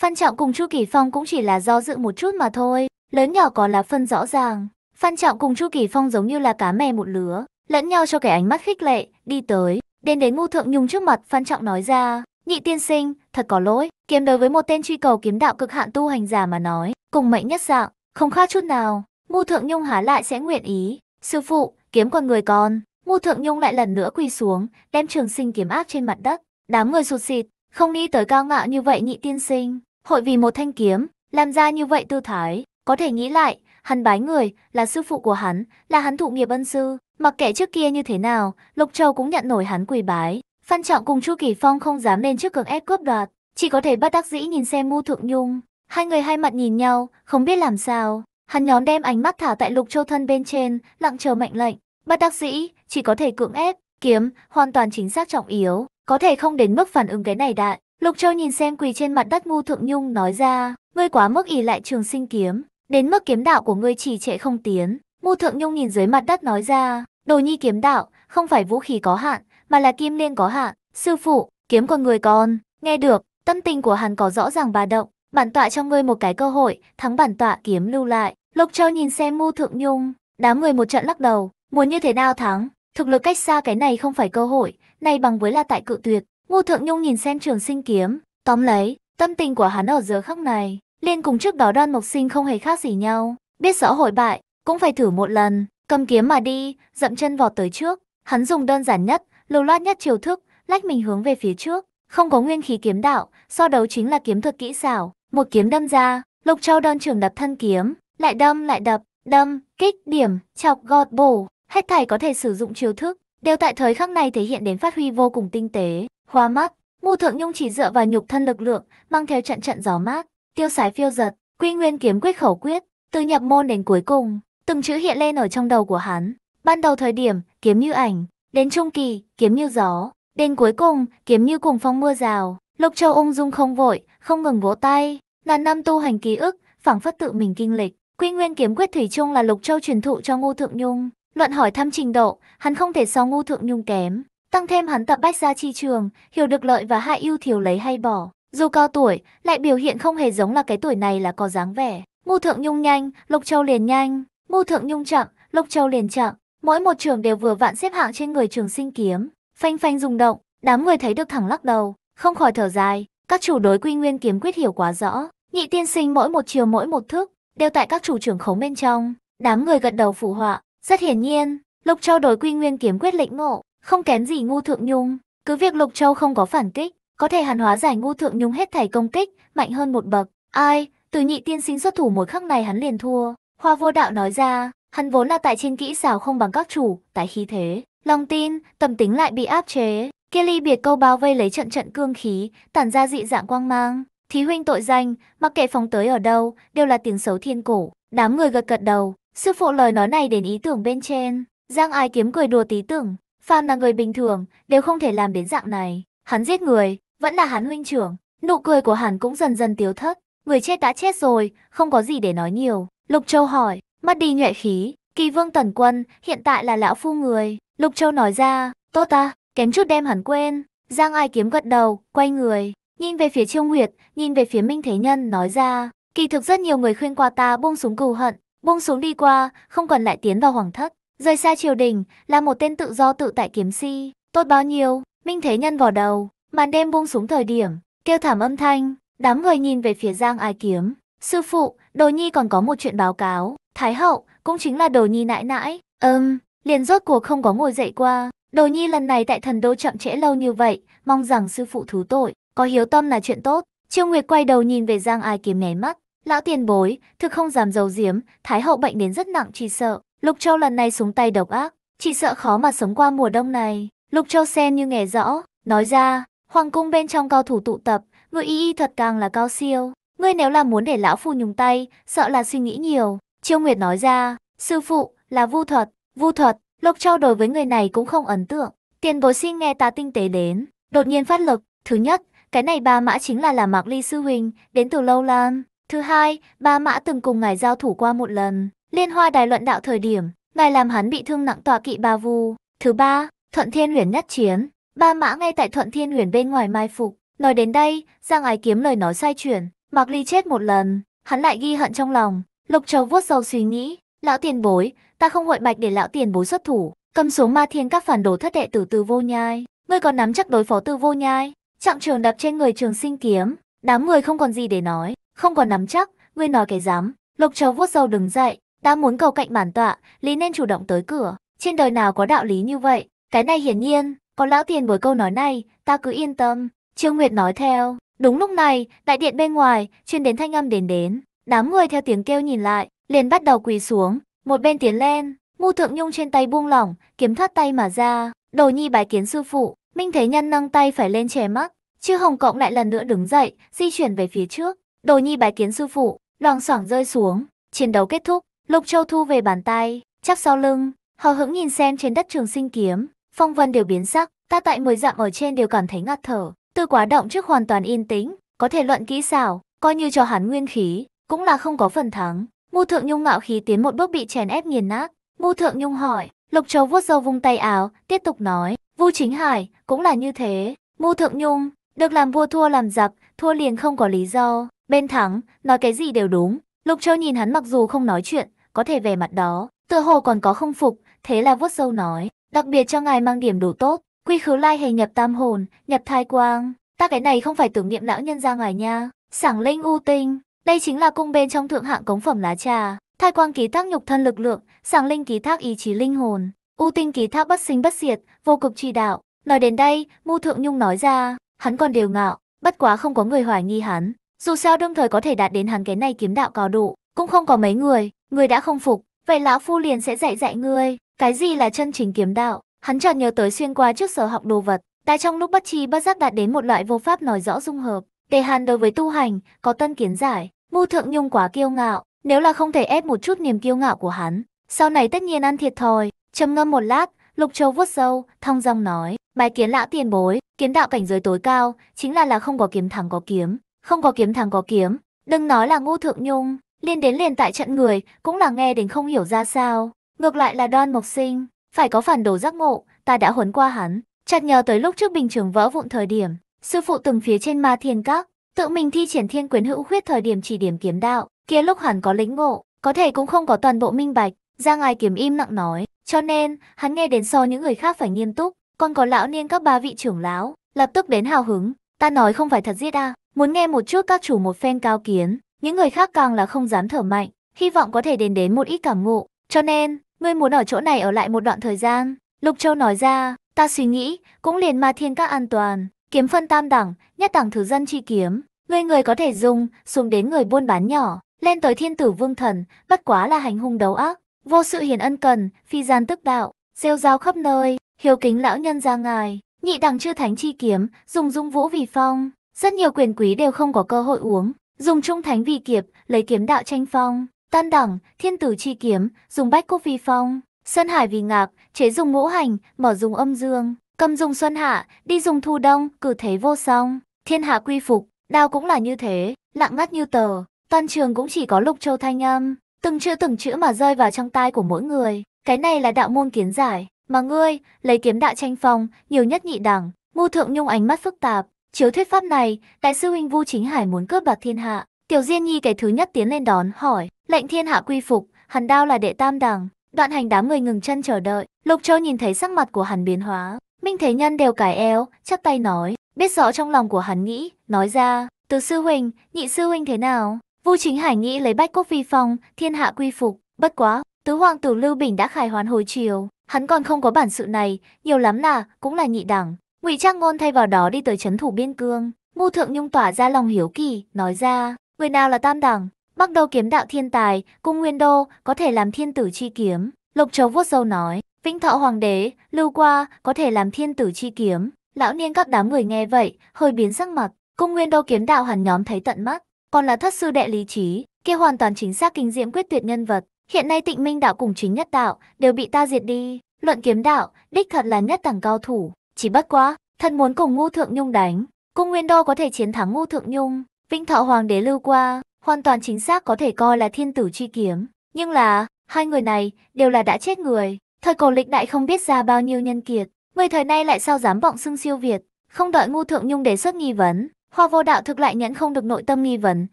Phan Trọng cùng Chu Kỳ Phong cũng chỉ là do dự một chút mà thôi, lớn nhỏ còn là phân rõ ràng. Phan Trọng cùng Chu Kỳ Phong giống như là cá mè một lứa, lẫn nhau cho kẻ ánh mắt khích lệ, đi tới, đến đến Ngô Thượng Nhung trước mặt Phan Trọng nói ra, nhị tiên sinh, thật có lỗi, kiếm đối với một tên truy cầu kiếm đạo cực hạn tu hành giả mà nói, cùng mệnh nhất dạng, không khác chút nào, Ngô Thượng Nhung há lại sẽ nguyện ý, sư phụ, kiếm còn người còn, Ngô Thượng Nhung lại lần nữa quỳ xuống, đem trường sinh kiếm áp trên mặt đất, đám người sụt xịt, không nghĩ tới cao ngạo như vậy nhị tiên sinh, Hội vì một thanh kiếm, làm ra như vậy tư thái, có thể nghĩ lại, hắn bái người, là sư phụ của hắn, là hắn thụ nghiệp ân sư, mặc kệ trước kia như thế nào, Lục Châu cũng nhận nổi hắn quỳ bái. Phan Trọng cùng Chu Kỳ Phong không dám lên trước cường ép cướp đoạt, chỉ có thể bắt đắc dĩ nhìn xem Ngô Thượng Nhung. Hai người hai mặt nhìn nhau, không biết làm sao. Hắn nhóm đem ánh mắt thả tại Lục Châu thân bên trên, lặng chờ mệnh lệnh. Bắt đắc dĩ, chỉ có thể cưỡng ép, kiếm, hoàn toàn chính xác trọng yếu, có thể không đến mức phản ứng cái này đại. Lục Châu nhìn xem quỳ trên mặt đất Ngu Thượng Nhung nói ra, ngươi quá mức ỉ lại trường sinh kiếm, đến mức kiếm đạo của ngươi trì trệ không tiến. Ngu Thượng Nhung nhìn dưới mặt đất nói ra, đồ nhi kiếm đạo, không phải vũ khí có hạn, mà là kim liên có hạn. Sư phụ, kiếm của người con, nghe được, tâm tình của hắn có rõ ràng bà động, bản tọa cho ngươi một cái cơ hội, thắng bản tọa kiếm lưu lại. Lục Châu nhìn xem Ngu Thượng Nhung, đám người một trận lắc đầu, muốn như thế nào thắng, thực lực cách xa cái này không phải cơ hội, này bằng với là tại cự tuyệt, Ngô Thượng Nhung nhìn xem trường sinh kiếm, tóm lấy, tâm tình của hắn ở giờ khắc này, liền cùng trước đó đoan mộc sinh không hề khác gì nhau, biết rõ hội bại, cũng phải thử một lần, cầm kiếm mà đi, dậm chân vọt tới trước, hắn dùng đơn giản nhất, lưu loát nhất chiều thức, lách mình hướng về phía trước, không có nguyên khí kiếm đạo, so đấu chính là kiếm thuật kỹ xảo, một kiếm đâm ra, Lục Châu đơn trường đập thân kiếm, lại đâm lại đập, đâm, kích, điểm, chọc gọt bổ, hết thảy có thể sử dụng chiêu thức, đều tại thời khắc này thể hiện đến phát huy vô cùng tinh tế. Khoa mắt, Mù Thượng Nhung chỉ dựa vào nhục thân lực lượng, mang theo trận trận gió mát, tiêu sái phiêu giật, quy nguyên kiếm quyết khẩu quyết, từ nhập môn đến cuối cùng, từng chữ hiện lên ở trong đầu của hắn. Ban đầu thời điểm, kiếm như ảnh, đến trung kỳ, kiếm như gió, đến cuối cùng, kiếm như cùng phong mưa rào. Lục Châu ung dung không vội, không ngừng vỗ tay, ngàn năm tu hành ký ức, phảng phất tự mình kinh lịch. Quy Nguyên kiếm quyết thủy chung là Lục Châu truyền thụ cho Ngô Thượng Nhung, luận hỏi thăm trình độ, hắn không thể so Ngô Thượng Nhung kém, Tăng thêm hắn tập bách gia chi trường, hiểu được lợi và hại ưu thiểu lấy hay bỏ. Dù cao tuổi, lại biểu hiện không hề giống là cái tuổi này là có dáng vẻ. Ngô Thượng Nhung nhanh, Lục Châu liền nhanh, Ngô Thượng Nhung chậm, Lục Châu liền chậm. Mỗi một trường đều vừa vạn xếp hạng trên người trường sinh kiếm. Phanh phanh rung động, đám người thấy được thẳng lắc đầu, không khỏi thở dài. Các chủ đối quy nguyên kiếm quyết hiểu quá rõ. Nhị tiên sinh mỗi một chiều mỗi một thước, đều tại các chủ trưởng khống bên trong. Đám người gật đầu phủ họa, rất hiển nhiên, Lục Châu đối quy nguyên kiếm quyết lĩnh ngộ, không kém gì Ngu Thượng Nhung, cứ việc Lục Châu không có phản kích, có thể hàn hóa giải Ngu Thượng Nhung hết thảy công kích, mạnh hơn một bậc. Ai, từ nhị tiên sinh xuất thủ một khắc này hắn liền thua. Hoa vô đạo nói ra, hắn vốn là tại trên kỹ xảo không bằng các chủ, tại khí thế, lòng tin, tầm tính lại bị áp chế. Kia ly biệt câu bao vây lấy trận trận cương khí, tản ra dị dạng quang mang. Thí huynh tội danh, mặc kệ phóng tới ở đâu, đều là tiếng xấu thiên cổ. Đám người gật gật đầu, sư phụ lời nói này đến ý tưởng bên trên. Giang ai kiếm cười đùa tí tưởng, phàm là người bình thường, đều không thể làm đến dạng này. Hắn giết người, vẫn là hắn huynh trưởng. Nụ cười của hắn cũng dần dần tiếu thất. Người chết đã chết rồi, không có gì để nói nhiều. Lục Châu hỏi, mất đi nhuệ khí, kỳ vương tần quân, hiện tại là lão phu người. Lục Châu nói ra, tốt ta, kém chút đem hắn quên. Giang ai kiếm gật đầu, quay người, nhìn về phía Trương Nguyệt, nhìn về phía Minh Thế Nhân nói ra. Kỳ thực rất nhiều người khuyên qua ta buông xuống cừu hận, buông xuống đi qua, không còn lại tiến vào hoàng thất. Rời xa triều đình, là một tên tự do tự tại kiếm si, tốt bao nhiêu, Minh Thế Nhân vò đầu, màn đêm buông xuống thời điểm, kêu thảm âm thanh, đám người nhìn về phía Giang Ai Kiếm. Sư phụ, Đồ Nhi còn có một chuyện báo cáo, Thái Hậu, cũng chính là Đồ Nhi nãi nãi, ừm, liền rốt cuộc không có ngồi dậy qua. Đồ Nhi lần này tại thần đô chậm trễ lâu như vậy, mong rằng sư phụ thú tội, có hiếu tâm là chuyện tốt. Trương Nguyệt quay đầu nhìn về Giang Ai Kiếm nháy mắt, lão tiền bối, thực không dám giấu giếm, Thái Hậu bệnh đến rất nặng chỉ sợ, Lục Châu lần này xuống tay độc ác, chị sợ khó mà sống qua mùa đông này. Lục Châu sen như nghe rõ, nói ra, hoàng cung bên trong cao thủ tụ tập, người y y thật càng là cao siêu. Ngươi nếu là muốn để lão phu nhúng tay, sợ là suy nghĩ nhiều. Chiêu Nguyệt nói ra, sư phụ, là vu thuật, vu thuật, Lục Châu đối với người này cũng không ấn tượng. Tiền bối xin nghe ta tinh tế đến, đột nhiên phát lực, thứ nhất, cái này ba mã chính là là Mạc Ly Sư Huỳnh, đến từ Lâu Lan. Thứ hai, ba mã từng cùng ngài giao thủ qua một lần. Liên hoa đài luận đạo thời điểm, ngài làm hắn bị thương nặng tòa kỵ bà vu. Thứ ba, Thuận Thiên Huyền nhất chiến. Ba mã ngay tại Thuận Thiên Huyền bên ngoài mai phục. Nói đến đây, Giang Ái Kiếm lời nói sai chuyển. Mạc Ly chết một lần, hắn lại ghi hận trong lòng. Lục Châu vuốt râu suy nghĩ, lão tiền bối, ta không hội bạch để lão tiền bối xuất thủ, cầm xuống ma thiên các phản đồ thất đệ tử từ vô nhai. Ngươi còn nắm chắc đối phó từ vô nhai, trọng trường đập trên người trường sinh kiếm, đám người không còn gì để nói, không còn nắm chắc, ngươi nói cái dám. Lục Châu vuốt râu đứng dậy, ta muốn cầu cạnh bản tọa, lý nên chủ động tới cửa. Trên đời nào có đạo lý như vậy? Cái này hiển nhiên, có lão tiền bối câu nói này, ta cứ yên tâm. Trương Nguyệt nói theo. Đúng lúc này, đại điện bên ngoài, chuyên đến thanh âm đến đến. Đám người theo tiếng kêu nhìn lại, liền bắt đầu quỳ xuống. Một bên tiến lên, ngu thượng nhung trên tay buông lỏng, kiếm thoát tay mà ra. Đồ nhi bái kiến sư phụ, Minh Thế Nhân nâng tay phải lên che mắt. Chư Hồng Cộng lại lần nữa đứng dậy, di chuyển về phía trước. Đồ nhi bái kiến sư phụ, loảng xoảng rơi xuống. Chiến đấu kết thúc, Lục Châu thu về bàn tay, chắp sau lưng, hờ hững nhìn xem trên đất trường sinh kiếm, phong vân đều biến sắc, ta tại mười dặm ở trên đều cảm thấy ngạt thở, tư quá động trước hoàn toàn yên tĩnh, có thể luận kỹ xảo, coi như cho hắn nguyên khí, cũng là không có phần thắng. Mưu Thượng Nhung ngạo khí tiến một bước bị chèn ép nghiền nát. Mưu Thượng Nhung hỏi, Lục Châu vuốt râu vung tay áo, tiếp tục nói, Vu Chính Hải cũng là như thế. Mưu Thượng Nhung, được làm vua thua làm giặc, thua liền không có lý do, bên thắng, nói cái gì đều đúng. Lục Châu nhìn hắn mặc dù không nói chuyện, có thể vẻ mặt đó, tựa hồ còn có không phục, thế là vuốt sâu nói, đặc biệt cho ngài mang điểm đủ tốt, quy khứ lai hề nhập tam hồn, nhập thai quang, ta cái này không phải tưởng niệm lão nhân ra ngoài nha, sảng linh u tinh, đây chính là cung bên trong thượng hạng cống phẩm lá trà, thai quang ký thác nhục thân lực lượng, sảng linh ký thác ý chí linh hồn, u tinh ký thác bất sinh bất diệt, vô cực trì đạo, nói đến đây, Mu Thượng Nhung nói ra, hắn còn đều ngạo, bất quá không có người hoài nghi hắn, dù sao đương thời có thể đạt đến hắn cái này kiếm đạo có độ, cũng không có mấy người, Ngươi đã không phục, vậy lão phu liền sẽ dạy dạy ngươi, cái gì là chân chính kiếm đạo. Hắn chợt nhớ tới xuyên qua trước sở học đồ vật, ta trong lúc bất chi bất giác đạt đến một loại vô pháp nói rõ dung hợp. Tề Hàn đối với tu hành có tân kiến giải, Mưu Thượng Nhung quá kiêu ngạo, nếu là không thể ép một chút niềm kiêu ngạo của hắn, sau này tất nhiên ăn thiệt thòi. Trầm ngâm một lát, Lục Châu vuốt râu, thong dong nói, "Bài kiến lão tiền bối, kiếm đạo cảnh giới tối cao, chính là là không có kiếm thẳng có kiếm, không có kiếm thẳng có kiếm, đừng nói là ngu Thượng Nhung, Liên đến liền tại trận người, cũng là nghe đến không hiểu ra sao. Ngược lại là Đoan Mộc Sinh, phải có phản đồ giác ngộ, ta đã huấn qua hắn. Chặt nhờ tới lúc trước bình trường vỡ vụn thời điểm, sư phụ từng phía trên ma thiên các, tự mình thi triển thiên quyến hữu khuyết thời điểm chỉ điểm kiếm đạo, kia lúc hẳn có lĩnh ngộ, có thể cũng không có toàn bộ minh bạch, ra ngài kiếm im nặng nói, cho nên, hắn nghe đến so những người khác phải nghiêm túc, còn có lão niên các ba vị trưởng lão, lập tức đến hào hứng, ta nói không phải thật giết à, muốn nghe một chút các chủ một phen cao kiến, những người khác càng là không dám thở mạnh, hy vọng có thể đến đến một ít cảm ngộ. Cho nên, ngươi muốn ở chỗ này ở lại một đoạn thời gian. Lục Châu nói ra, ta suy nghĩ, cũng liền ma thiên các an toàn. Kiếm phân tam đẳng, nhất đẳng thứ dân chi kiếm. Ngươi người có thể dùng, xuống đến người buôn bán nhỏ, lên tới thiên tử vương thần, bất quá là hành hung đấu ác. Vô sự hiền ân cần, phi gian tức đạo, rêu rao khắp nơi, hiếu kính lão nhân ra ngài. Nhị đẳng chư thánh chi kiếm, dùng dung vũ vì phong. Rất nhiều quyền quý đều không có cơ hội uống, dùng trung thánh vì kiệp, lấy kiếm đạo tranh phong, tan đẳng, thiên tử chi kiếm, dùng bách quốc phi phong, sơn hải vì ngạc, chế dùng ngũ hành, mỏ dùng âm dương, cầm dùng xuân hạ, đi dùng thu đông, cử thế vô song, thiên hạ quy phục, đao cũng là như thế, lặng ngắt như tờ, toàn trường cũng chỉ có lục châu thanh âm, từng chữ từng chữ mà rơi vào trong tai của mỗi người, cái này là đạo môn kiến giải, mà ngươi, lấy kiếm đạo tranh phong, nhiều nhất nhị đẳng, Ngô Thượng Nhung ánh mắt phức tạp, Chiếu thuyết pháp này, đại sư huynh Vu Chính Hải muốn cướp đoạt thiên hạ. Tiểu Diên Nhi cái thứ nhất tiến lên đón hỏi, lệnh thiên hạ quy phục, hàn đao là đệ tam đẳng. Đoạn hành đám người ngừng chân chờ đợi, Lục Châu nhìn thấy sắc mặt của hắn biến hóa, Minh Thế Nhân đều cải eo, chắp tay nói, biết rõ trong lòng của hắn nghĩ, nói ra, từ sư huynh, nhị sư huynh thế nào? Vu Chính Hải nghĩ lấy bách quốc vi phong, thiên hạ quy phục, bất quá, tứ hoàng tử Lưu Bình đã khải hoán hồi chiều, hắn còn không có bản sự này, nhiều lắm là, cũng là nhị đẳng, Ngụy Trang Ngôn thay vào đó đi tới trấn thủ biên cương, Ngô Thượng Nhung tỏa ra lòng hiếu kỳ, nói ra, người nào là tam đẳng, Bắc đầu kiếm đạo thiên tài, cung Nguyên Đô có thể làm thiên tử chi kiếm, Lục Châu vuốt râu nói, Vĩnh Thọ hoàng đế, Lưu Qua có thể làm thiên tử chi kiếm. Lão niên các đám người nghe vậy, hơi biến sắc mặt, cung Nguyên Đô kiếm đạo hẳn nhóm thấy tận mắt, còn là thất sư đệ lý trí, kia hoàn toàn chính xác kinh diễm quyết tuyệt nhân vật, hiện nay Tịnh Minh đạo cùng chính nhất đạo đều bị ta diệt đi, luận kiếm đạo, đích thật là nhất đẳng cao thủ, chỉ bất quá, thần muốn cùng Ngô Thượng Nhung đánh, cung Nguyên Đô có thể chiến thắng Ngô Thượng Nhung, Vĩnh Thọ Hoàng đế lưu qua, hoàn toàn chính xác có thể coi là thiên tử truy kiếm. Nhưng là, hai người này đều là đã chết người, thời cổ lịch đại không biết ra bao nhiêu nhân kiệt, người thời nay lại sao dám vọng xưng siêu Việt, không đợi Ngô Thượng Nhung đề xuất nghi vấn. Hoa vô đạo thực lại nhẫn không được nội tâm nghi vấn,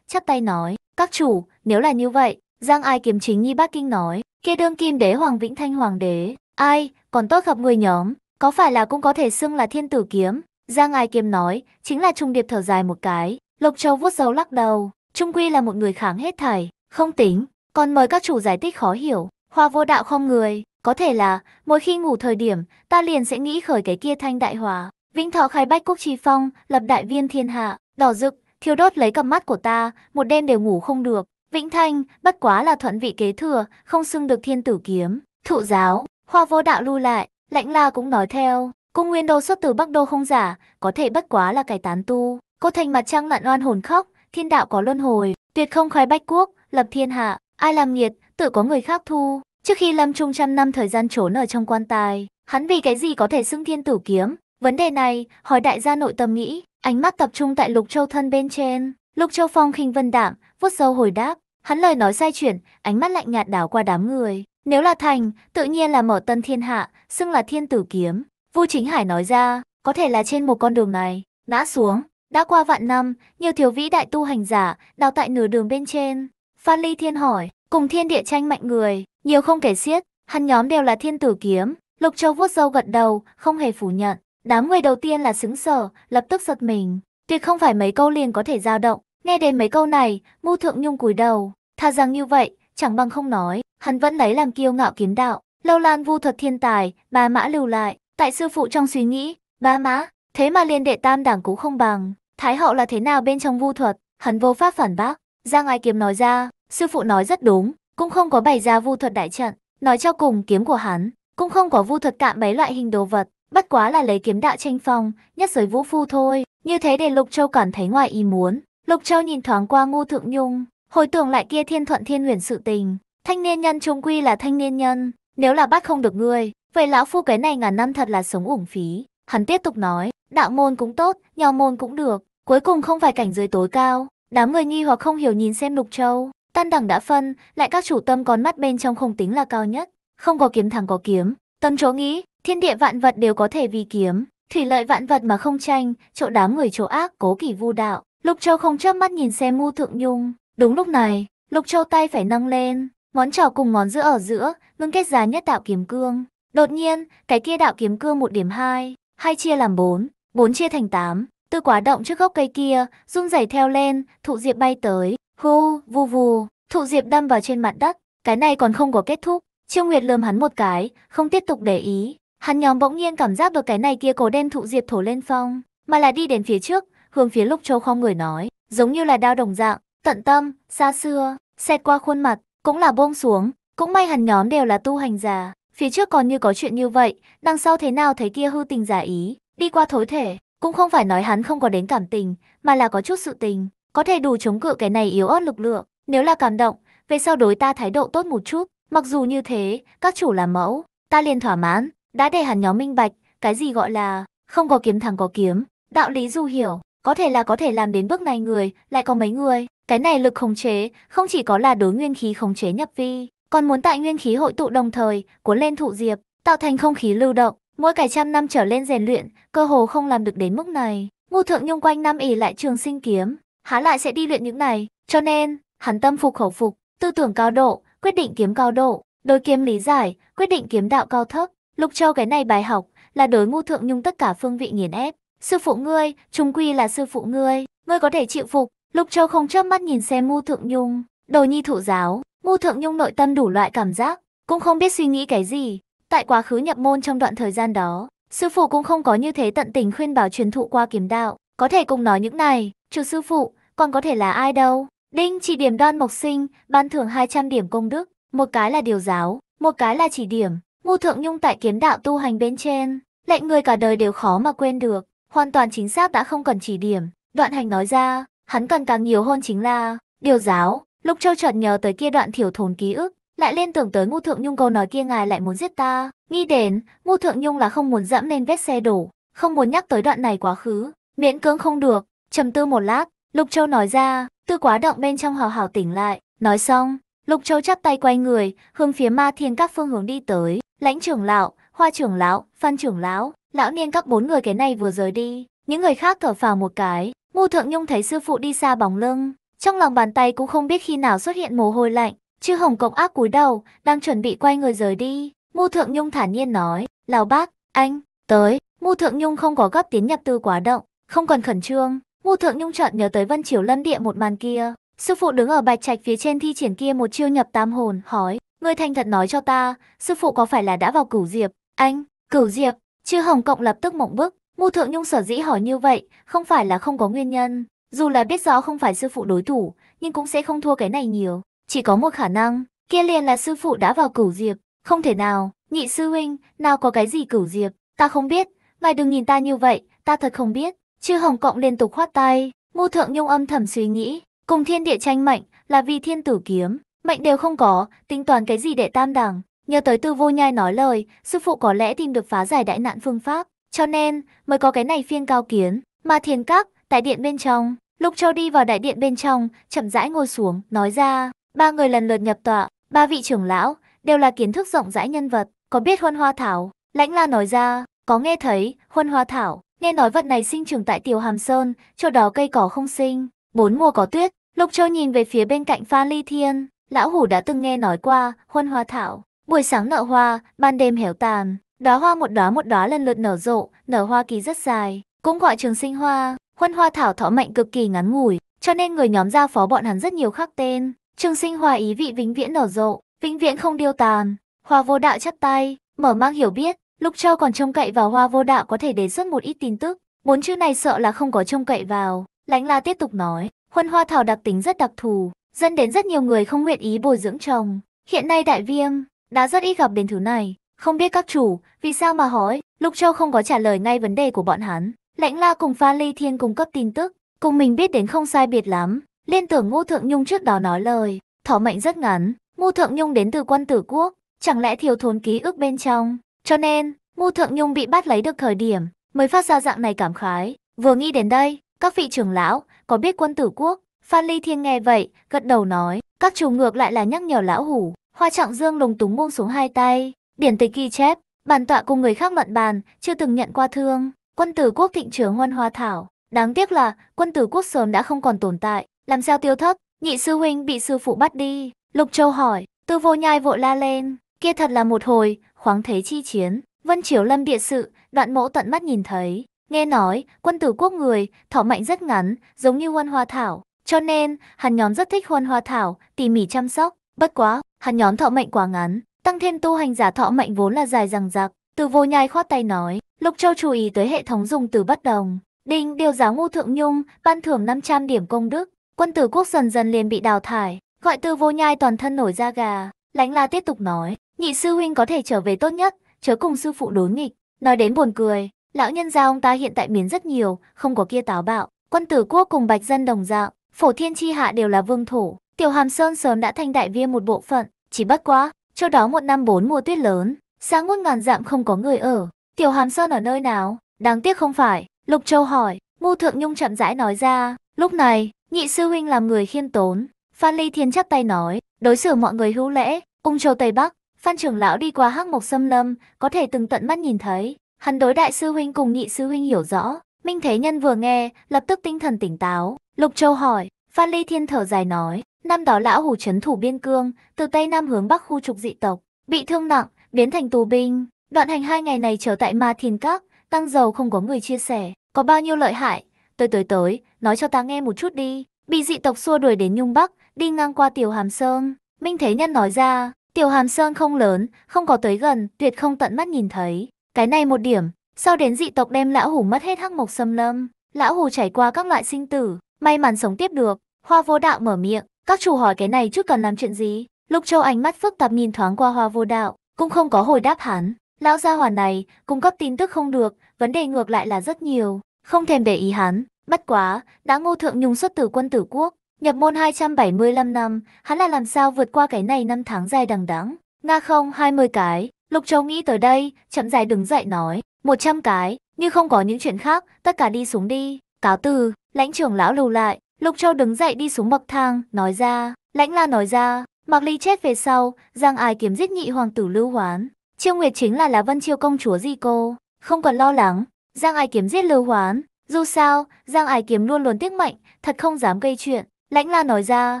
chắp tay nói, các chủ, nếu là như vậy, Giang ai kiếm chính Nhi Bắc kinh nói, kia đương kim đế hoàng vĩnh thanh hoàng đế, ai, còn tốt gặp người nhóm, có phải là cũng có thể xưng là thiên tử kiếm? Giang Ai Kiếm nói, chính là Trung Điệp thở dài một cái. Lộc Châu vuốt dấu lắc đầu, Trung Quy là một người kháng hết thảy, không tính. Còn mời các chủ giải thích khó hiểu, hoa vô đạo không người. Có thể là, mỗi khi ngủ thời điểm, ta liền sẽ nghĩ khởi cái kia thanh đại hòa. Vĩnh thọ khai bách quốc tri phong, lập đại viên thiên hạ, đỏ rực, thiêu đốt lấy cặp mắt của ta, một đêm đều ngủ không được. Vĩnh Thanh, bất quá là thuận vị kế thừa, không xưng được thiên tử kiếm. Thụ giáo, hoa vô đạo lưu lại, Lãnh La cũng nói theo, cung Nguyên Đô xuất từ Bắc Đô không giả, có thể bất quá là cải tán tu. Cô thành mặt trăng lặn oan hồn khóc, thiên đạo có luân hồi, tuyệt không khai bách quốc, lập thiên hạ, ai làm nghiệt, tự có người khác thu. Trước khi Lâm Trung trăm năm thời gian trốn ở trong quan tài, hắn vì cái gì có thể xưng thiên tử kiếm? Vấn đề này, hỏi đại gia nội tâm nghĩ, ánh mắt tập trung tại Lục Châu thân bên trên. Lục Châu Phong khinh vân đạm, vuốt sâu hồi đáp, hắn lời nói sai chuyển, ánh mắt lạnh nhạt đảo qua đám người. Nếu là thành, tự nhiên là mở tân thiên hạ, xưng là thiên tử kiếm. Vu Chính Hải nói ra, có thể là trên một con đường này, ngã xuống. Đã qua vạn năm, nhiều thiếu vĩ đại tu hành giả, đào tại nửa đường bên trên. Phan Ly Thiên hỏi, cùng thiên địa tranh mạnh người, nhiều không kể xiết, hắn nhóm đều là thiên tử kiếm. Lục Châu vuốt râu gật đầu, không hề phủ nhận. Đám người đầu tiên là xứng sở, lập tức giật mình. Tuyệt không phải mấy câu liền có thể dao động. Nghe đến mấy câu này, Mưu Thượng Nhung cúi đầu. Tha rằng như vậy, chẳng bằng không nói. Hắn vẫn lấy làm kiêu ngạo kiếm đạo, lâu lan vu thuật thiên tài, ba mã lưu lại, tại sư phụ trong suy nghĩ, ba mã, thế mà liên đệ tam đảng cũng không bằng, thái hậu là thế nào bên trong vu thuật, hắn vô pháp phản bác. Giang Ai Kiếm nói ra, sư phụ nói rất đúng, cũng không có bày ra vu thuật đại trận, nói cho cùng kiếm của hắn, cũng không có vu thuật cạm mấy loại hình đồ vật, bất quá là lấy kiếm đạo tranh phong, nhất giới vũ phu thôi. Như thế để Lục Châu cảm thấy ngoài ý muốn. Lục Châu nhìn thoáng qua Ngô Thượng Nhung, hồi tưởng lại kia thiên thuận thiên huyền sự tình, Thanh niên nhân trung quy là thanh niên nhân, nếu là bắt không được ngươi, vậy lão phu cái này ngàn năm thật là sống uổng phí. Hắn tiếp tục nói, đạo môn cũng tốt, nho môn cũng được, cuối cùng không phải cảnh giới tối cao. Đám người nghi hoặc không hiểu nhìn xem lục châu, tan đẳng đã phân, lại các chủ tâm còn mắt bên trong không tính là cao nhất. Không có kiếm thẳng có kiếm, tâm chỗ nghĩ, thiên địa vạn vật đều có thể vì kiếm, thủy lợi vạn vật mà không tranh, chỗ đám người chỗ ác cố kỳ vu đạo. Lục châu không chớp mắt nhìn xem mu thượng nhung, đúng lúc này, lục châu tay phải nâng lên, Ngón trỏ cùng ngón giữa ở giữa, ngưng kết giá nhất đạo kiếm cương. Đột nhiên, cái kia đạo kiếm cương một điểm hai, hai chia làm bốn, bốn chia thành tám. Tư quá động trước gốc cây kia, run rẩy theo lên, thụ diệp bay tới, hô, vu vu, thụ diệp đâm vào trên mặt đất. Cái này còn không có kết thúc, Trương Nguyệt lườm hắn một cái, không tiếp tục để ý. Hắn nhóm bỗng nhiên cảm giác được cái này kia cổ đen thụ diệp thổ lên phong, mà là đi đến phía trước, hướng phía lúc châu không người nói, giống như là đao đồng dạng, tận tâm, xa xưa, xẹt qua khuôn mặt, cũng là buông xuống, cũng may hẳn nhóm đều là tu hành giả, phía trước còn như có chuyện như vậy, đằng sau thế nào thấy kia hư tình giả ý, đi qua thối thể, cũng không phải nói hắn không có đến cảm tình, mà là có chút sự tình, có thể đủ chống cự cái này yếu ớt lực lượng, nếu là cảm động, về sau đối ta thái độ tốt một chút, mặc dù như thế, các chủ là mẫu, ta liền thỏa mãn, đã để hẳn nhóm minh bạch, cái gì gọi là không có kiếm thằng có kiếm, đạo lý dù hiểu, có thể là có thể làm đến bước này người, lại có mấy người, cái này lực khống chế không chỉ có là đối nguyên khí khống chế nhập vi, còn muốn tại nguyên khí hội tụ đồng thời, cuốn lên thụ diệp, tạo thành không khí lưu động. Mỗi cái trăm năm trở lên rèn luyện, cơ hồ không làm được đến mức này. Ngô Thượng Nhung quanh năm ỉ lại trường sinh kiếm, há lại sẽ đi luyện những này, cho nên, hắn tâm phục khẩu phục, tư tưởng cao độ, quyết định kiếm cao độ, đối kiếm lý giải, quyết định kiếm đạo cao thấp. Lục Châu cái này bài học là đối Ngô Thượng Nhung tất cả phương vị nghiền ép. Sư phụ ngươi, trung quy là sư phụ ngươi, ngươi có thể chịu phục, Lục Châu không chớp mắt nhìn xem Mu Thượng Nhung, đồ nhi thụ giáo, Mu Thượng Nhung nội tâm đủ loại cảm giác, cũng không biết suy nghĩ cái gì. Tại quá khứ nhập môn trong đoạn thời gian đó, sư phụ cũng không có như thế tận tình khuyên bảo truyền thụ qua kiếm đạo, có thể cùng nói những này, trừ sư phụ, còn có thể là ai đâu. Đinh chỉ điểm đoan mộc sinh, ban thưởng 200 điểm công đức, một cái là điều giáo, một cái là chỉ điểm. Ngô Thượng Nhung tại kiếm đạo tu hành bên trên, lệnh người cả đời đều khó mà quên được, hoàn toàn chính xác đã không cần chỉ điểm. Đoạn hành nói ra, Hắn cần càng nhiều hơn chính là điều giáo. Lục Châu chợt nhớ tới kia đoạn thiểu thốn ký ức, lại liên tưởng tới Ngô Thượng Nhung câu nói kia ngài lại muốn giết ta. Nghĩ đến, Ngô Thượng Nhung là không muốn dẫm lên vết xe đổ, không muốn nhắc tới đoạn này quá khứ, miễn cưỡng không được. Trầm tư một lát, Lục Châu nói ra, tư quá động bên trong hào hào tỉnh lại, nói xong, Lục Châu chắp tay quay người, hướng phía ma thiên các phương hướng đi tới, lãnh trưởng lão, hoa trưởng lão, phan trưởng lão, lão niên các bốn người cái này vừa rời đi, những người khác thở phào một cái, Ngô Thượng Nhung thấy sư phụ đi xa bóng lưng, trong lòng bàn tay cũng không biết khi nào xuất hiện mồ hôi lạnh, chư Hồng Cộng ác cúi đầu, đang chuẩn bị quay người rời đi. Ngô Thượng Nhung thản nhiên nói, Lào bác, anh, tới. Ngô Thượng Nhung không có gấp tiến nhập tư quá động, không còn khẩn trương. Ngô Thượng Nhung chợt nhớ tới Vân Triều Lâm Địa một màn kia. Sư phụ đứng ở bạch trạch phía trên thi triển kia một chiêu nhập tam hồn, hỏi, người thành thật nói cho ta, sư phụ có phải là đã vào cửu diệp? Anh, cửu diệp, chư Hồng Cộng lập tức mộng bức, Mu Thượng Nhung sở dĩ hỏi như vậy, không phải là không có nguyên nhân. Dù là biết rõ không phải sư phụ đối thủ, nhưng cũng sẽ không thua cái này nhiều. Chỉ có một khả năng, kia liền là sư phụ đã vào cửu diệp. Không thể nào, nhị sư huynh, nào có cái gì cửu diệp, ta không biết. Ngài đừng nhìn ta như vậy, ta thật không biết. Chư Hồng Cộng liên tục khoát tay, Mu Thượng Nhung âm thầm suy nghĩ, cùng thiên địa tranh mệnh là vì thiên tử kiếm, mệnh đều không có, tính toàn cái gì để tam đẳng. Nhờ tới tư vô nhai nói lời, sư phụ có lẽ tìm được phá giải đại nạn phương pháp, cho nên mới có cái này phiên cao kiến. Mà thiền các, tại điện bên trong, Lục Châu đi vào đại điện bên trong, chậm rãi ngồi xuống, nói ra. Ba người lần lượt nhập tọa, ba vị trưởng lão, đều là kiến thức rộng rãi nhân vật, có biết huân hoa thảo. Lãnh la nói ra, có nghe thấy, huân hoa thảo, nghe nói vật này sinh trưởng tại Tiểu Hàm Sơn, chỗ đó cây cỏ không sinh, bốn mùa có tuyết. Lục Châu nhìn về phía bên cạnh Pha Ly Thiên, lão hủ đã từng nghe nói qua, huân hoa thảo, buổi sáng nợ hoa, ban đêm héo tàn, Đóa hoa một đóa một đóa lần lượt nở rộ, nở hoa kỳ rất dài, cũng gọi trường sinh hoa. Huân hoa thảo thọ mệnh cực kỳ ngắn ngủi, cho nên người nhóm gia phó bọn hắn rất nhiều khác tên. Trường sinh hoa ý vị vĩnh viễn nở rộ, vĩnh viễn không điêu tàn. Hoa vô đạo chắp tay, mở mang hiểu biết, lúc Châu còn trông cậy vào hoa vô đạo có thể đề xuất một ít tin tức. Bốn chữ này sợ là không có trông cậy vào. Lánh La tiếp tục nói, huân hoa thảo đặc tính rất đặc thù, dân đến rất nhiều người không nguyện ý bồi dưỡng trồng. Hiện nay đại viêm, đã rất ít gặp đến thứ này. Không biết các chủ, vì sao mà hỏi, Lục Châu không có trả lời ngay vấn đề của bọn hắn. Lãnh la cùng pha ly thiên cung cấp tin tức, cùng mình biết đến không sai biệt lắm. Liên tưởng Ngô Thượng Nhung trước đó nói lời, thỏ mệnh rất ngắn, Ngô Thượng Nhung đến từ quân tử quốc, chẳng lẽ thiếu thốn ký ức bên trong. Cho nên, Ngô Thượng Nhung bị bắt lấy được thời điểm, mới phát ra dạng này cảm khái. Vừa nghĩ đến đây, các vị trưởng lão, có biết quân tử quốc? Phan Ly Thiên nghe vậy, gật đầu nói, các chủ ngược lại là nhắc nhở lão hủ. Hoa Trọng Dương lùng túng buông xuống hai tay, Điển tịch ghi chép, bàn tọa cùng người khác luận bàn, chưa từng nhận qua thương. Quân tử quốc thịnh trưởng ngoan hoa thảo. Đáng tiếc là, quân tử quốc sớm đã không còn tồn tại. Làm sao tiêu thất, nhị sư huynh bị sư phụ bắt đi. Lục Châu hỏi, tư vô nhai vội la lên. Kia thật là một hồi, khoáng thế chi chiến. Vân Triều Lâm địa sự, đoạn mẫu tận mắt nhìn thấy. Nghe nói, quân tử quốc người, thọ mạnh rất ngắn, giống như huân hoa thảo. Cho nên, hắn nhóm rất thích huân hoa thảo, tỉ mỉ chăm sóc. Bất quá, hắn nhóm thọ mệnh quá ngắn, Tăng thêm tu hành giả thọ mệnh vốn là dài rằng giặc từ vô nhai khoát tay nói, Lục Châu chú ý tới hệ thống dùng từ bất đồng. Đinh điều giáo ngô thượng nhung, ban thưởng 500 điểm công đức, quân tử quốc dần dần liền bị đào thải, gọi từ vô nhai toàn thân nổi da gà. lãnh la tiếp tục nói, nhị sư huynh có thể trở về tốt nhất, chớ cùng sư phụ đối nghịch. Nói đến buồn cười, lão nhân gia ông ta hiện tại biến rất nhiều, không có kia táo bạo. Quân tử quốc cùng bạch dân đồng dạng, phổ thiên chi hạ đều là vương thủ Tiểu Hàm Sơn sớm đã thành đại viên một bộ phận, chỉ bất quá, Trước đó một năm bốn mùa tuyết lớn, sáng ngút ngàn dặm không có người ở. Tiểu Hàm Sơn ở nơi nào? Đáng tiếc không phải. Lục Châu hỏi, Ngô Thượng Nhung chậm rãi nói ra. Lúc này, nhị sư huynh làm người khiêm tốn. Phan Ly Thiên chắp tay nói, đối xử mọi người hữu lễ. Ung Châu Tây Bắc, Phan trưởng lão đi qua hắc mộc xâm lâm, có thể từng tận mắt nhìn thấy. Hắn đối đại sư huynh cùng nhị sư huynh hiểu rõ. Minh Thế Nhân vừa nghe, lập tức tinh thần tỉnh táo. Lục Châu hỏi, Phan Ly Thiên thở dài nói, Năm đó lão hủ trấn thủ biên cương, từ Tây Nam hướng Bắc khu trục dị tộc, bị thương nặng, biến thành tù binh. Đoạn hành hai ngày này trở tại Ma Thiên Các, tăng dầu không có người chia sẻ, có bao nhiêu lợi hại. Tới tới tới, nói cho ta nghe một chút đi. Bị dị tộc xua đuổi đến Nhung Bắc, đi ngang qua Tiểu Hàm Sơn. Minh Thế Nhân nói ra, Tiểu Hàm Sơn không lớn, không có tới gần, tuyệt không tận mắt nhìn thấy. Cái này một điểm, sau đến dị tộc đem lão hủ mất hết hắc mộc xâm lâm. Lão hủ trải qua các loại sinh tử, may mắn sống tiếp được. Hoa vô đạo mở miệng, các chủ hỏi cái này trước cần làm chuyện gì? Lục Châu ánh mắt phức tạp nhìn thoáng qua Hoa Vô Đạo, cũng không có hồi đáp hắn. Lão gia hỏa này, cung cấp tin tức không được, vấn đề ngược lại là rất nhiều, không thèm để ý hắn. Bất quá, đã Ngô Thượng Nhung xuất từ quân tử quốc, nhập môn 275 năm, hắn là làm sao vượt qua cái này năm tháng dài đằng đẵng. Nga không 20 cái, Lục Châu nghĩ tới đây, chậm dài đứng dậy nói, 100 cái, như không có những chuyện khác, tất cả đi xuống đi. Cáo từ, lãnh trưởng lão lưu lại, Lục Châu đứng dậy đi xuống bậc thang, nói ra, lãnh la nói ra, Mạc Ly chết về sau, Giang Ai kiếm giết nhị hoàng tử Lưu Hoán. Chiêu Nguyệt chính là Lá Vân Chiêu công chúa di cô, không còn lo lắng, Giang Ai kiếm giết Lưu Hoán. Dù sao, Giang Ai kiếm luôn luôn tiếc mạnh, thật không dám gây chuyện. Lãnh la nói ra,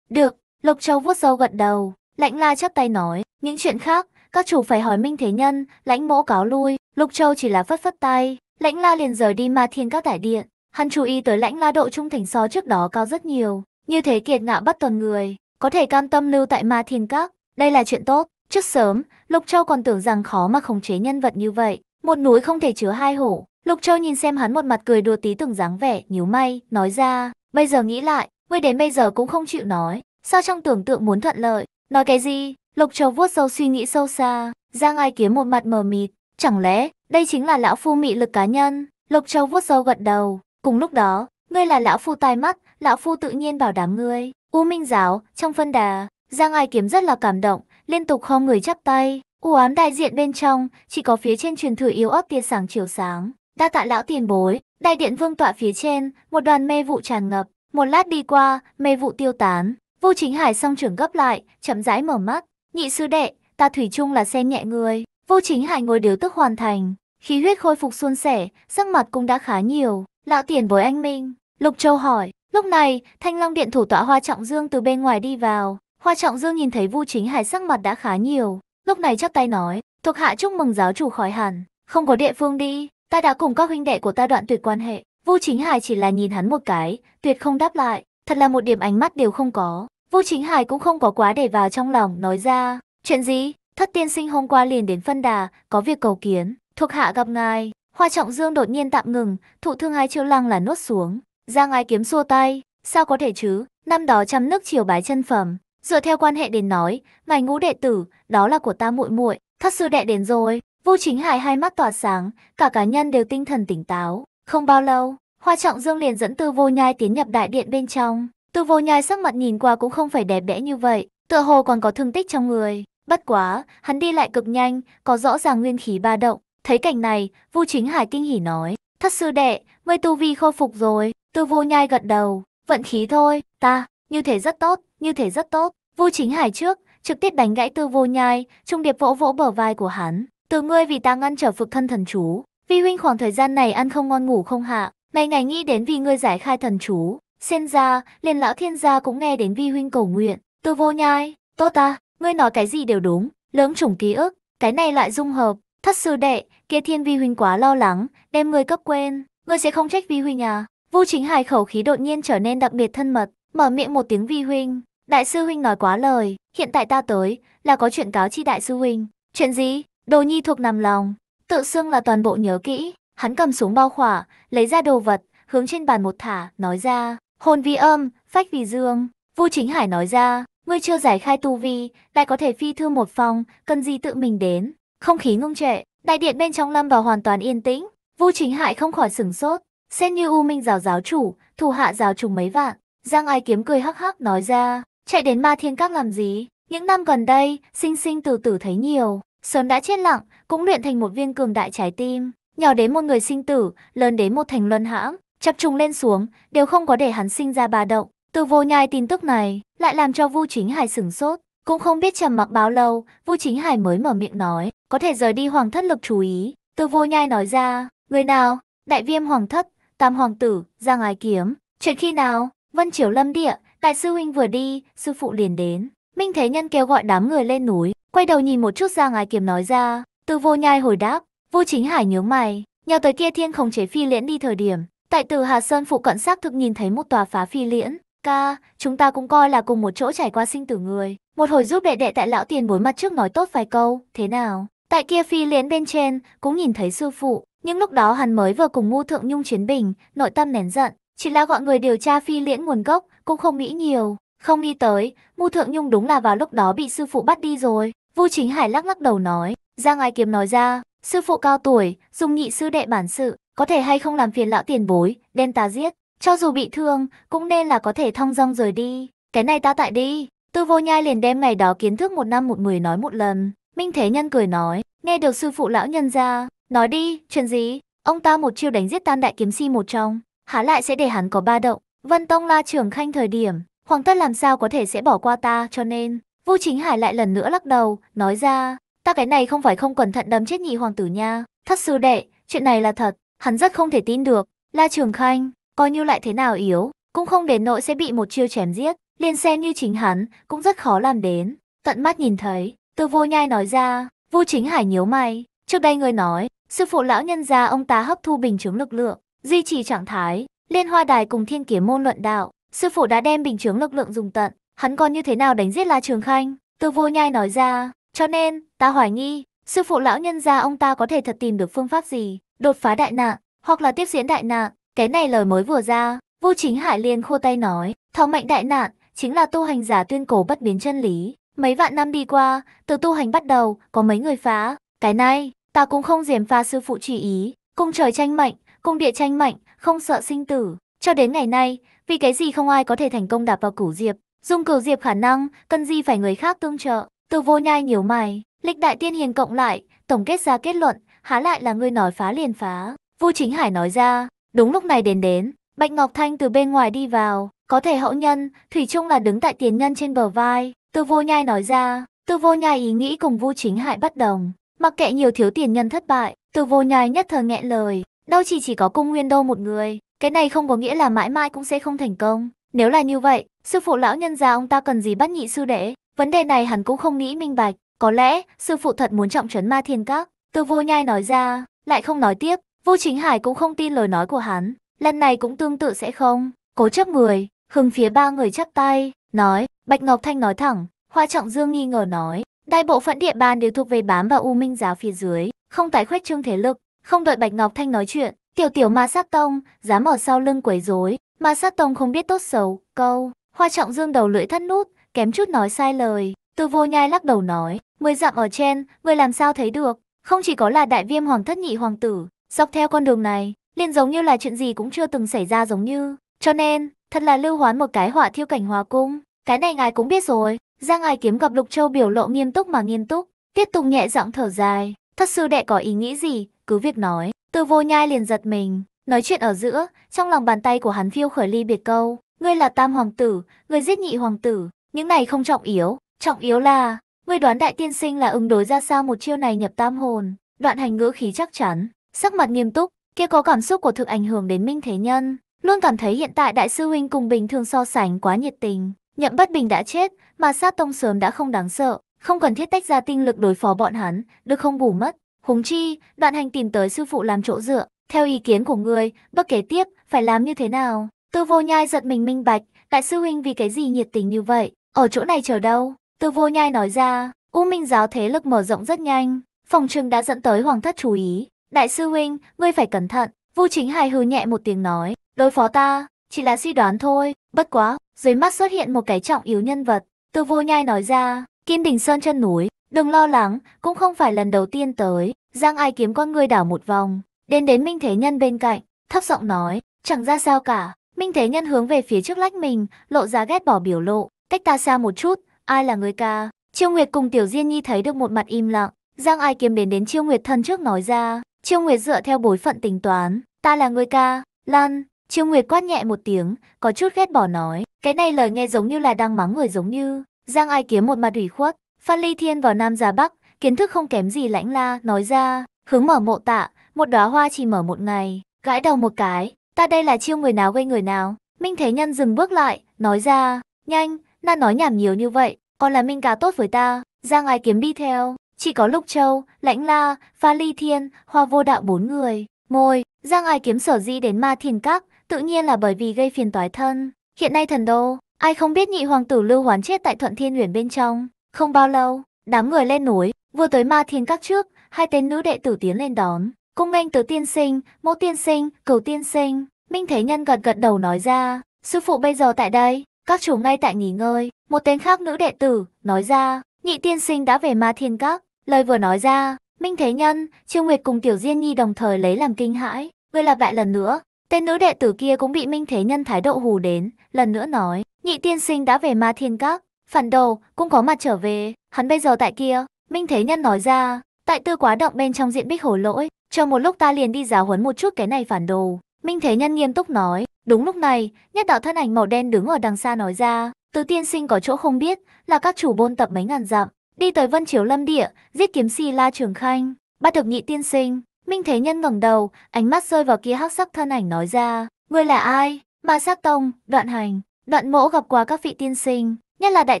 được, Lục Châu vuốt râu gật đầu, lãnh la chắp tay nói, những chuyện khác, các chủ phải hỏi Minh Thế Nhân, lãnh mỗ cáo lui, Lục Châu chỉ là phất phất tay, lãnh la liền rời đi ma thiên các đại điện. Hắn chú ý tới lãnh la độ trung thành so trước đó cao rất nhiều, như thế kiệt ngạo bắt tuần người, có thể cam tâm lưu tại ma thiên các, đây là chuyện tốt. Trước sớm, Lục Châu còn tưởng rằng khó mà khống chế nhân vật như vậy, một núi không thể chứa hai hổ. Lục Châu nhìn xem hắn một mặt cười đùa tí tưởng dáng vẻ, nhíu may, nói ra, bây giờ nghĩ lại, ngươi đến bây giờ cũng không chịu nói, sao trong tưởng tượng muốn thuận lợi, nói cái gì? Lục Châu vuốt sâu suy nghĩ sâu xa, Giang Ai Kiếm một mặt mờ mịt, chẳng lẽ đây chính là lão phu mị lực cá nhân? Lục Châu vuốt sâu gật đầu, Cùng lúc đó, ngươi là lão phu tai mắt, lão phu tự nhiên bảo đảm ngươi. U Minh Giáo, trong phân đà, Giang Ai Kiếm rất là cảm động, liên tục không người chắp tay. U ám đại diện bên trong, chỉ có phía trên truyền thử yếu ớt tia sáng chiều sáng. Đa tạ lão tiền bối, đại điện vương tọa phía trên, một đoàn mê vụ tràn ngập. Một lát đi qua, mê vụ tiêu tán. Vô chính hải song trưởng gấp lại, chậm rãi mở mắt. Nhị sư đệ, ta thủy chung là xem nhẹ người. Vô chính hải ngồi điều tức hoàn thành. Khí huyết khôi phục suôn sẻ, sắc mặt cũng đã khá nhiều. Lão tiền bối anh Minh, Lục Châu hỏi. Lúc này, Thanh Long Điện thủ tọa Hoa Trọng Dương từ bên ngoài đi vào. Hoa Trọng Dương nhìn thấy Vu Chính Hải sắc mặt đã khá nhiều. Lúc này chắp tay nói, thuộc hạ chúc mừng giáo chủ khỏi hẳn. Không có địa phương đi, ta đã cùng các huynh đệ của ta đoạn tuyệt quan hệ. Vu Chính Hải chỉ là nhìn hắn một cái, tuyệt không đáp lại. Thật là một điểm ánh mắt đều không có. Vu Chính Hải cũng không có quá để vào trong lòng, nói ra. Chuyện gì? Thất tiên sinh hôm qua liền đến phân đà, có việc cầu kiến. Thuộc hạ gặp ngài, Hoa Trọng Dương đột nhiên tạm ngừng, thụ thương hai chiêu lăng là nuốt xuống. Giang Ái Kiếm xua tay, sao có thể chứ, năm đó trăm nước chiều bái chân phẩm. Dựa theo quan hệ đến nói, mày ngũ đệ tử, đó là của ta muội muội thất sư đệ đến rồi. Vô chính hải hai mắt tỏa sáng, cả cá nhân đều tinh thần tỉnh táo. Không bao lâu, Hoa Trọng Dương liền dẫn Tư Vô Nhai tiến nhập đại điện bên trong. Tư Vô Nhai sắc mặt nhìn qua cũng không phải đẹp đẽ như vậy, tựa hồ còn có thương tích trong người. Bất quá, hắn đi lại cực nhanh, có rõ ràng nguyên khí ba động, Thấy cảnh này, Vu Chính Hải kinh hỉ nói, thất sư đệ, ngươi tu vi khôi phục rồi, tư vô nhai gật đầu, vận khí thôi, ta, như thế rất tốt, như thế rất tốt. Vu Chính Hải trước, trực tiếp đánh gãy tư vô nhai, trung điệp vỗ vỗ bờ vai của hắn, từ ngươi vì ta ngăn trở phục thân thần chú, vi huynh khoảng thời gian này ăn không ngon ngủ không hạ, ngày ngày nghĩ đến vì ngươi giải khai thần chú, xen ra, liền lão thiên gia cũng nghe đến vi huynh cầu nguyện, tư vô nhai, tốt ta, ngươi nói cái gì đều đúng, lớn chủng ký ức, cái này lại dung hợp, thất sư đệ, kia thiên vi huynh quá lo lắng, đem người cấp quên, ngươi sẽ không trách vi huynh à. Vu chính hải khẩu khí đột nhiên trở nên đặc biệt thân mật, mở miệng một tiếng vi huynh. Đại sư huynh nói quá lời, hiện tại ta tới, là có chuyện cáo chi đại sư huynh. Chuyện gì? Đồ nhi thuộc nằm lòng, tự xưng là toàn bộ nhớ kỹ. Hắn cầm súng bao khỏa, lấy ra đồ vật, hướng trên bàn một thả, nói ra. Hồn vi âm, phách vì dương. Vu chính hải nói ra, ngươi chưa giải khai tu vi, lại có thể phi thư một phòng, cần gì tự mình đến. Không khí ngưng trệ, Đại điện bên trong lâm vào hoàn toàn yên tĩnh, Vu Chính Hải không khỏi sửng sốt, xem như U Minh rào giáo chủ, thủ hạ rào trùng mấy vạn, Giang Ai Kiếm cười hắc hắc nói ra, chạy đến Ma Thiên Các làm gì? Những năm gần đây, sinh sinh từ tử thấy nhiều, sớm đã chết lặng, cũng luyện thành một viên cường đại trái tim, nhỏ đến một người sinh tử, lớn đến một thành luân hãm, chập trùng lên xuống, đều không có để hắn sinh ra bà động. Từ vô nhai tin tức này, lại làm cho Vu Chính Hải sửng sốt, cũng không biết trầm mặc bao lâu, Vu Chính Hải mới mở miệng nói, có thể rời đi hoàng thất lực chú ý. Từ vô nhai nói ra, người nào? Đại viêm hoàng thất, tam hoàng tử, giang ái kiếm. Chuyện khi nào? Vân Triều Lâm Địa, đại sư huynh vừa đi, sư phụ liền đến. Minh Thế Nhân kêu gọi đám người lên núi, quay đầu nhìn một chút giang ái kiếm nói ra. Từ vô nhai hồi đáp, Vu Chính Hải nhớ mày, nhờ tới kia thiên khống chế phi liễn đi thời điểm. Tại từ Hà Sơn phụ cận xác thực nhìn thấy một tòa phá phi liễn. Ca, chúng ta cũng coi là cùng một chỗ trải qua sinh tử người. Một hồi giúp đệ đệ tại lão tiền bối mặt trước nói tốt vài câu, thế nào? Tại kia phi liễn bên trên, cũng nhìn thấy sư phụ. Nhưng lúc đó hắn mới vừa cùng ngu thượng nhung chiến bình, nội tâm nén giận. Chỉ là gọi người điều tra phi liễn nguồn gốc, cũng không nghĩ nhiều. Không nghĩ tới, ngu thượng nhung đúng là vào lúc đó bị sư phụ bắt đi rồi. Vu chính hải lắc lắc đầu nói, ra ngoài kiếm nói ra, sư phụ cao tuổi, dùng nhị sư đệ bản sự, có thể hay không làm phiền lão tiền bối, đem ta giết. Cho dù bị thương, cũng nên là có thể thong dong rời đi. Cái này ta tại đi, Tư vô nhai liền đem ngày đó kiến thức một năm một mười nói một lần. Minh Thế Nhân cười nói, nghe được sư phụ lão nhân ra, nói đi, chuyện gì? Ông ta một chiêu đánh giết tan đại kiếm si một trong, há lại sẽ để hắn có ba động. Vân Tông la trưởng khanh thời điểm, Hoàng thất làm sao có thể sẽ bỏ qua ta cho nên, Vu Chính Hải lại lần nữa lắc đầu, nói ra, ta cái này không phải không cẩn thận đâm chết nhị hoàng tử nha. Thất sư đệ, chuyện này là thật, hắn rất không thể tin được. La Trường Khanh, coi như lại thế nào yếu, cũng không đến nội sẽ bị một chiêu chém giết liền xem như chính hắn cũng rất khó làm đến. Tận mắt nhìn thấy, từ vô nhai nói ra, vô chính hải nhíu mày, trước đây người nói, sư phụ lão nhân gia ông ta hấp thu bình chứng lực lượng, duy trì trạng thái, liên hoa đài cùng thiên kiếm môn luận đạo, sư phụ đã đem bình chứng lực lượng dùng tận, hắn còn như thế nào đánh giết La Trường Khanh? Từ vô nhai nói ra, cho nên, ta hoài nghi, sư phụ lão nhân gia ông ta có thể thật tìm được phương pháp gì, đột phá đại nạn, hoặc là tiếp diễn đại nạn, cái này lời mới vừa ra, vô chính hải liền khô tay nói, thọ mệnh đại nạn, chính là tu hành giả tuyên cổ bất biến chân lý. Mấy vạn năm đi qua, từ tu hành bắt đầu, có mấy người phá. Cái này, ta cũng không dèm pha sư phụ chỉ ý. Cung trời tranh mạnh, cung địa tranh mạnh, không sợ sinh tử. Cho đến ngày nay, vì cái gì không ai có thể thành công đạp vào cửu diệp. Dùng cửu diệp khả năng, cần gì phải người khác tương trợ. Từ vô nhai nhiều mày, lịch đại tiên hiền cộng lại, tổng kết ra kết luận, há lại là người nói phá liền phá. Vu Chính Hải nói ra, đúng lúc này đến đến, Bạch Ngọc Thanh từ bên ngoài đi vào, có thể hậu nhân, Thủy chung là đứng tại tiền nhân trên bờ vai, tư vô nhai nói ra, tư vô nhai ý nghĩ cùng vu chính hại bất đồng. Mặc kệ nhiều thiếu tiền nhân thất bại, tư vô nhai nhất thời nghẹn lời, đâu chỉ chỉ có cung nguyên đô một người, cái này không có nghĩa là mãi mãi cũng sẽ không thành công. Nếu là như vậy, sư phụ lão nhân già ông ta cần gì bắt nhị sư đệ, vấn đề này hắn cũng không nghĩ minh bạch. Có lẽ, sư phụ thật muốn trọng trấn ma thiên các, tư vô nhai nói ra, lại không nói tiếp, vô chính hải cũng không tin lời nói của hắn, lần này cũng tương tự sẽ không, cố chấp người, Hưng phía ba người chắp tay, nói, Bạch Ngọc Thanh nói thẳng, Hoa Trọng Dương nghi ngờ nói, đại bộ phận địa bàn đều thuộc về bám và u minh giáo phía dưới, không tái khuếch trương thế lực, không đợi Bạch Ngọc Thanh nói chuyện, tiểu tiểu ma sát tông, dám ở sau lưng quấy rối, ma sát tông không biết tốt xấu, câu, Hoa Trọng Dương đầu lưỡi thắt nút, kém chút nói sai lời, từ vô nhai lắc đầu nói, mười dặm ở trên, người làm sao thấy được, không chỉ có là đại viêm hoàng thất nhị hoàng tử, dọc theo con đường này, liền giống như là chuyện gì cũng chưa từng xảy ra giống như, cho nên, thật là lưu hoán một cái họa thiêu cảnh hòa cung. Cái này ngài cũng biết rồi, Giang Ai Kiếm gặp Lục Châu biểu lộ nghiêm túc mà nghiêm túc, tiếp tục nhẹ giọng thở dài, thất sư đệ có ý nghĩ gì, cứ việc nói, từ vô nhai liền giật mình, nói chuyện ở giữa, trong lòng bàn tay của hắn phiêu khởi ly biệt câu, ngươi là tam hoàng tử, ngươi giết nhị hoàng tử, những này không trọng yếu, trọng yếu là, ngươi đoán đại tiên sinh là ứng đối ra sao một chiêu này nhập tam hồn, đoạn hành ngữ khí chắc chắn, sắc mặt nghiêm túc, kia có cảm xúc của thực ảnh hưởng đến minh thế nhân, Luôn cảm thấy hiện tại đại sư huynh cùng bình thường so sánh quá nhiệt tình. Nhậm bất bình đã chết, mà sát tông sớm đã không đáng sợ, không cần thiết tách ra tinh lực đối phó bọn hắn, được không bù mất. Huống chi, đoạn hành tìm tới sư phụ làm chỗ dựa, theo ý kiến của người, bất kể tiếp, phải làm như thế nào? Tư vô nhai giật mình minh bạch, đại sư huynh vì cái gì nhiệt tình như vậy, ở chỗ này chờ đâu? Tư vô nhai nói ra, U Minh giáo thế lực mở rộng rất nhanh, phòng trường đã dẫn tới hoàng thất chú ý. Đại sư huynh, ngươi phải cẩn thận, Vu Chính Hài hừ nhẹ một tiếng nói, Đối phó ta, chỉ là suy đoán thôi, bất quá, dưới mắt xuất hiện một cái trọng yếu nhân vật. Từ vô nhai nói ra, Kim đỉnh Sơn chân núi, đừng lo lắng, cũng không phải lần đầu tiên tới. Giang ai kiếm con người đảo một vòng, đến đến Minh Thế Nhân bên cạnh, thấp giọng nói, chẳng ra sao cả. Minh Thế Nhân hướng về phía trước lách mình, lộ ra ghét bỏ biểu lộ, cách ta xa một chút, ai là người ca. Chiêu Nguyệt cùng Tiểu Diên Nhi thấy được một mặt im lặng, Giang ai kiếm đến đến Chiêu Nguyệt thân trước nói ra, Chiêu Nguyệt dựa theo bối phận tính toán, ta là người ca, Lan, Chiêu Nguyệt quát nhẹ một tiếng, có chút ghét bỏ nói, cái này lời nghe giống như là đang mắng người giống như. Giang Ai Kiếm một mặt ủy khuất, Phan Ly Thiên vào Nam Giá Bắc, kiến thức không kém gì lãnh la, nói ra, hướng mở mộ tạ, một đóa hoa chỉ mở một ngày, gãi đầu một cái, ta đây là chiêu người nào gây người nào. Minh Thế Nhân dừng bước lại, nói ra, nhanh, na nói nhảm nhiều như vậy, còn là Minh cá tốt với ta, Giang Ai Kiếm đi theo, chỉ có Lục Châu, Lãnh La, Phan Ly Thiên, Hoa Vô Đạo bốn người. Môi, Giang Ai Kiếm sở di đến Ma Thiền Các, tự nhiên là bởi vì gây phiền toái thân. Hiện nay thần đô, ai không biết nhị hoàng tử lưu hoán chết tại thuận thiên uyển bên trong. Không bao lâu, đám người lên núi, vừa tới ma thiên các trước, hai tên nữ đệ tử tiến lên đón. Cung nghênh tứ tiên sinh, mẫu tiên sinh, cầu tiên sinh. Minh Thế Nhân gật gật đầu nói ra, sư phụ bây giờ tại đây, các chủ ngay tại nghỉ ngơi. Một tên khác nữ đệ tử, nói ra, nhị tiên sinh đã về ma thiên các. Lời vừa nói ra, Minh Thế Nhân, Trương Nguyệt cùng Tiểu Diên Nhi đồng thời lấy làm kinh hãi. Ngươi là lại lần nữa, Tên nữ đệ tử kia cũng bị Minh Thế Nhân thái độ hù đến, lần nữa nói, nhị tiên sinh đã về ma thiên các, phản đầu, cũng có mặt trở về, hắn bây giờ tại kia, Minh Thế Nhân nói ra, tại tư quá động bên trong diện bích hồ lỗi, chờ một lúc ta liền đi giáo huấn một chút cái này phản đồ. Minh Thế Nhân nghiêm túc nói, đúng lúc này, nhất đạo thân ảnh màu đen đứng ở đằng xa nói ra, từ tiên sinh có chỗ không biết, là các chủ bôn tập mấy ngàn dặm, đi tới Vân Chiếu Lâm Địa, giết kiếm si La Trường Khanh, bắt được nhị tiên sinh, Minh Thế Nhân ngẩng đầu, ánh mắt rơi vào kia hắc sắc thân ảnh nói ra, ngươi là ai? Ma sắc tông, đoạn hành, đoạn mỗ gặp qua các vị tiên sinh, nhất là đại